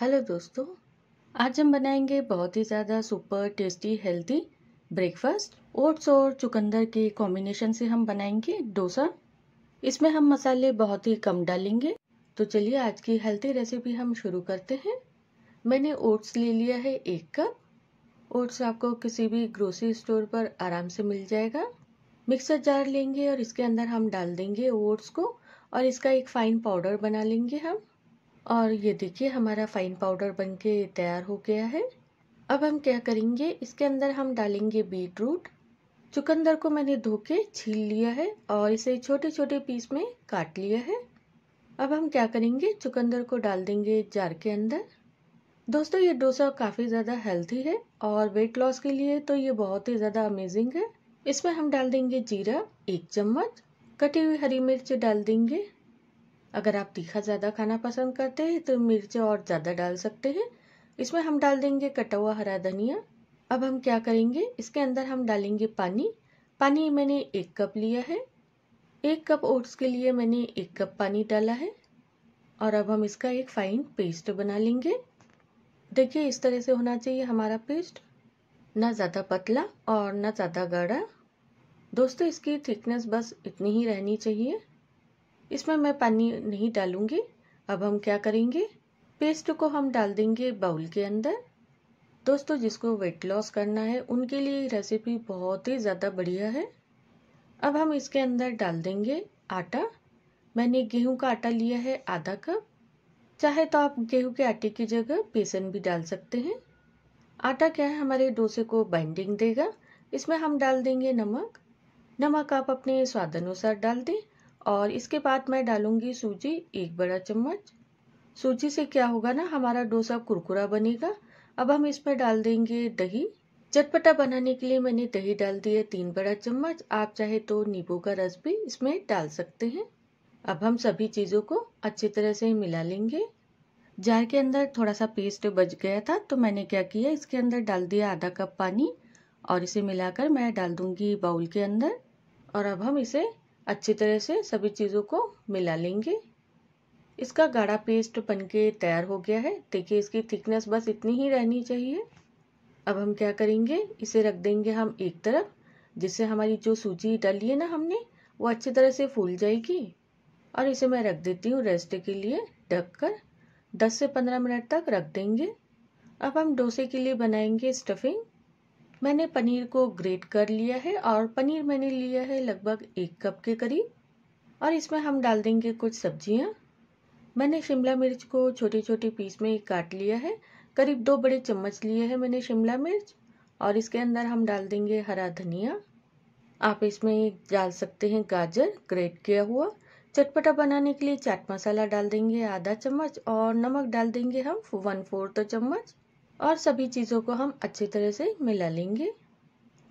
hello दोस्तों आज हम बनाएंगे बहुत ही ज़्यादा super tasty healthy breakfast oats और चुकंदर के कॉम्बिनेशन से हम बनाएंगे डोसा इसमें हम मसाले बहुत ही कम डालेंगे तो चलिए आज की हेल्थी रेसिपी हम शुरू करते हैं मैंने ओट्स ले लिया है एक कप ओट्स आपको किसी भी ग्रोसरी स्टोर पर आराम से मिल जाएगा मिक्सर जार लेंगे और इसके अंदर हम डाल देंगे ओट्स को और इसका एक फ़ाइन पाउडर बना लेंगे हम और ये देखिए हमारा फाइन पाउडर बनके तैयार हो गया है अब हम क्या करेंगे इसके अंदर हम डालेंगे बीट रूट चुकंदर को मैंने धो के छील लिया है और इसे छोटे छोटे पीस में काट लिया है अब हम क्या करेंगे चुकंदर को डाल देंगे जार के अंदर दोस्तों ये डोसा काफ़ी ज़्यादा हेल्थी है और वेट लॉस के लिए तो ये बहुत ही ज़्यादा अमेजिंग है इसमें हम डाल देंगे जीरा एक चम्मच कटी हुई हरी मिर्च डाल देंगे अगर आप तीखा ज़्यादा खाना पसंद करते हैं तो मिर्च और ज़्यादा डाल सकते हैं इसमें हम डाल देंगे कटा हुआ हरा धनिया अब हम क्या करेंगे इसके अंदर हम डालेंगे पानी पानी मैंने एक कप लिया है एक कप ओट्स के लिए मैंने एक कप पानी डाला है और अब हम इसका एक फाइन पेस्ट बना लेंगे देखिए इस तरह से होना चाहिए हमारा पेस्ट ना ज़्यादा पतला और ना ज़्यादा गाढ़ा दोस्तों इसकी थिकनेस बस इतनी ही रहनी चाहिए इसमें मैं पानी नहीं डालूँगी अब हम क्या करेंगे पेस्ट को हम डाल देंगे बाउल के अंदर दोस्तों जिसको वेट लॉस करना है उनके लिए रेसिपी बहुत ही ज़्यादा बढ़िया है अब हम इसके अंदर डाल देंगे आटा मैंने गेहूं का आटा लिया है आधा कप चाहे तो आप गेहूं के आटे की जगह बेसन भी डाल सकते हैं आटा क्या है हमारे डोसे को बाइंडिंग देगा इसमें हम डाल देंगे नमक नमक आप अपने स्वाद अनुसार डाल दें और इसके बाद मैं डालूंगी सूजी एक बड़ा चम्मच सूजी से क्या होगा ना हमारा डोसा कुरकुरा बनेगा अब हम इसमें डाल देंगे दही चटपटा बनाने के लिए मैंने दही डाल दिया है तीन बड़ा चम्मच आप चाहे तो नींबू का रस भी इसमें डाल सकते हैं अब हम सभी चीज़ों को अच्छी तरह से मिला लेंगे जार के अंदर थोड़ा सा पेस्ट बच गया था तो मैंने क्या किया इसके अंदर डाल दिया आधा कप पानी और इसे मिलाकर मैं डाल दूंगी बाउल के अंदर और अब हम इसे अच्छी तरह से सभी चीज़ों को मिला लेंगे इसका गाढ़ा पेस्ट बनके तैयार हो गया है देखिए इसकी थिकनेस बस इतनी ही रहनी चाहिए अब हम क्या करेंगे इसे रख देंगे हम एक तरफ जिससे हमारी जो सूजी डाली है ना हमने वो अच्छी तरह से फूल जाएगी और इसे मैं रख देती हूँ रेस्ट के लिए ढक कर दस से पंद्रह मिनट तक रख देंगे अब हम डोसे के लिए बनाएंगे स्टफिंग मैंने पनीर को ग्रेट कर लिया है और पनीर मैंने लिया है लगभग एक कप के करीब और इसमें हम डाल देंगे कुछ सब्जियां मैंने शिमला मिर्च को छोटे छोटे पीस में काट लिया है करीब दो बड़े चम्मच लिए हैं मैंने शिमला मिर्च और इसके अंदर हम डाल देंगे हरा धनिया आप इसमें डाल सकते हैं गाजर ग्रेट किया हुआ चटपटा बनाने के लिए चाट मसाला डाल देंगे आधा चम्मच और नमक डाल देंगे हम वन फोर्थ चम्मच और सभी चीज़ों को हम अच्छी तरह से मिला लेंगे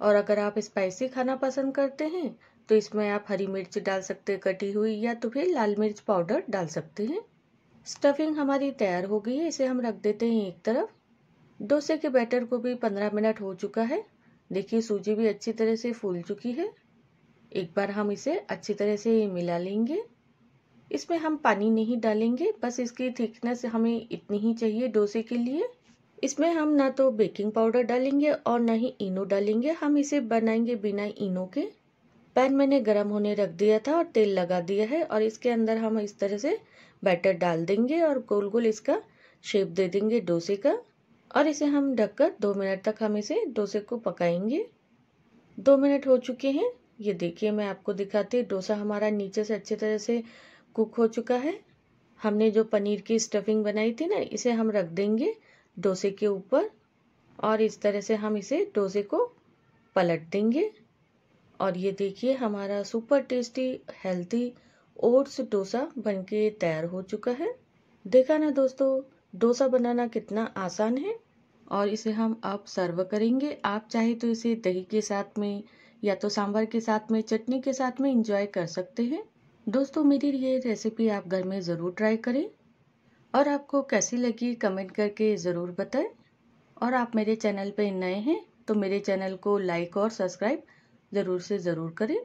और अगर आप स्पाइसी खाना पसंद करते हैं तो इसमें आप हरी मिर्च डाल सकते हैं कटी हुई या तो फिर लाल मिर्च पाउडर डाल सकते हैं स्टफिंग हमारी तैयार हो गई है इसे हम रख देते हैं एक तरफ डोसे के बैटर को भी पंद्रह मिनट हो चुका है देखिए सूजी भी अच्छी तरह से फूल चुकी है एक बार हम इसे अच्छी तरह से मिला लेंगे इसमें हम पानी नहीं डालेंगे बस इसकी थिकनेस हमें इतनी ही चाहिए डोसे के लिए इसमें हम ना तो बेकिंग पाउडर डालेंगे और ना ही इनो डालेंगे हम इसे बनाएंगे बिना इनो के पैन मैंने गरम होने रख दिया था और तेल लगा दिया है और इसके अंदर हम इस तरह से बैटर डाल देंगे और गोल गोल इसका शेप दे देंगे डोसे का और इसे हम ढककर दो मिनट तक हम इसे डोसे को पकाएंगे दो मिनट हो चुके हैं ये देखिए मैं आपको दिखाती हूँ डोसा हमारा नीचे से अच्छी तरह से कुक हो चुका है हमने जो पनीर की स्टफिंग बनाई थी ना इसे हम रख देंगे डोसे के ऊपर और इस तरह से हम इसे डोसे को पलट देंगे और ये देखिए हमारा super tasty healthy oats dosa बनके तैयार हो चुका है देखा ना दोस्तों डोसा बनाना कितना आसान है और इसे हम अब सर्व करेंगे आप चाहे तो इसे दही के साथ में या तो सांभर के साथ में चटनी के साथ में इंजॉय कर सकते हैं दोस्तों मेरी ये रेसिपी आप घर में ज़रूर ट्राई करें और आपको कैसी लगी कमेंट करके ज़रूर बताएं और आप मेरे चैनल पर नए हैं तो मेरे चैनल को लाइक और सब्सक्राइब ज़रूर से ज़रूर करें